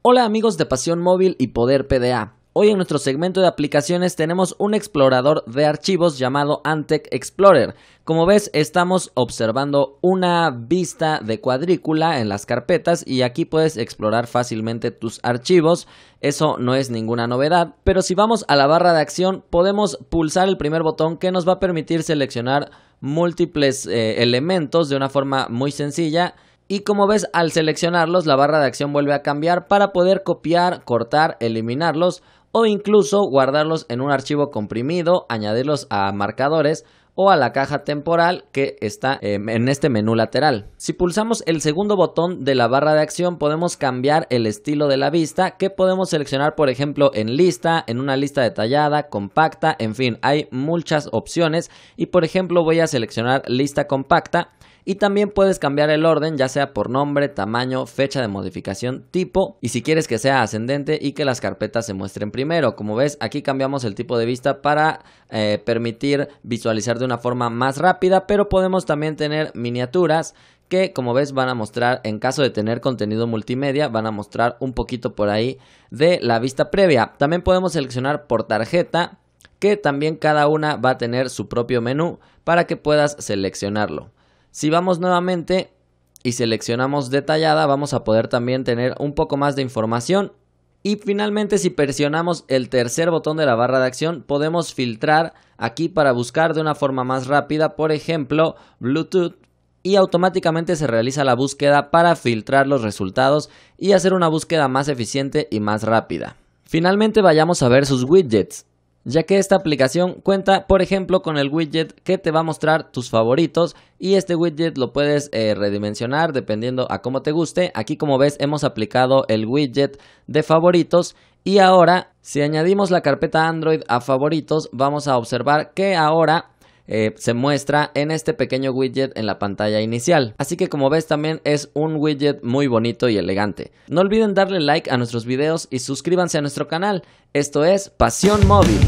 Hola amigos de Pasión Móvil y Poder PDA. Hoy en nuestro segmento de aplicaciones tenemos un explorador de archivos llamado Antec Explorer. Como ves estamos observando una vista de cuadrícula en las carpetas y aquí puedes explorar fácilmente tus archivos. Eso no es ninguna novedad, pero si vamos a la barra de acción podemos pulsar el primer botón que nos va a permitir seleccionar múltiples eh, elementos de una forma muy sencilla y como ves al seleccionarlos la barra de acción vuelve a cambiar para poder copiar, cortar, eliminarlos o incluso guardarlos en un archivo comprimido, añadirlos a marcadores o a la caja temporal que está em, en este menú lateral. Si pulsamos el segundo botón de la barra de acción podemos cambiar el estilo de la vista que podemos seleccionar por ejemplo en lista, en una lista detallada, compacta, en fin, hay muchas opciones y por ejemplo voy a seleccionar lista compacta y también puedes cambiar el orden, ya sea por nombre, tamaño, fecha de modificación, tipo y si quieres que sea ascendente y que las carpetas se muestren primero. Como ves, aquí cambiamos el tipo de vista para eh, permitir visualizar de una forma más rápida, pero podemos también tener miniaturas que como ves van a mostrar, en caso de tener contenido multimedia, van a mostrar un poquito por ahí de la vista previa. También podemos seleccionar por tarjeta, que también cada una va a tener su propio menú para que puedas seleccionarlo. Si vamos nuevamente y seleccionamos detallada, vamos a poder también tener un poco más de información. Y finalmente si presionamos el tercer botón de la barra de acción, podemos filtrar aquí para buscar de una forma más rápida, por ejemplo, Bluetooth, y automáticamente se realiza la búsqueda para filtrar los resultados y hacer una búsqueda más eficiente y más rápida. Finalmente vayamos a ver sus widgets ya que esta aplicación cuenta por ejemplo con el widget que te va a mostrar tus favoritos y este widget lo puedes eh, redimensionar dependiendo a cómo te guste. Aquí como ves hemos aplicado el widget de favoritos y ahora si añadimos la carpeta Android a favoritos vamos a observar que ahora eh, se muestra en este pequeño widget en la pantalla inicial. Así que como ves también es un widget muy bonito y elegante. No olviden darle like a nuestros videos y suscríbanse a nuestro canal. Esto es Pasión Móvil.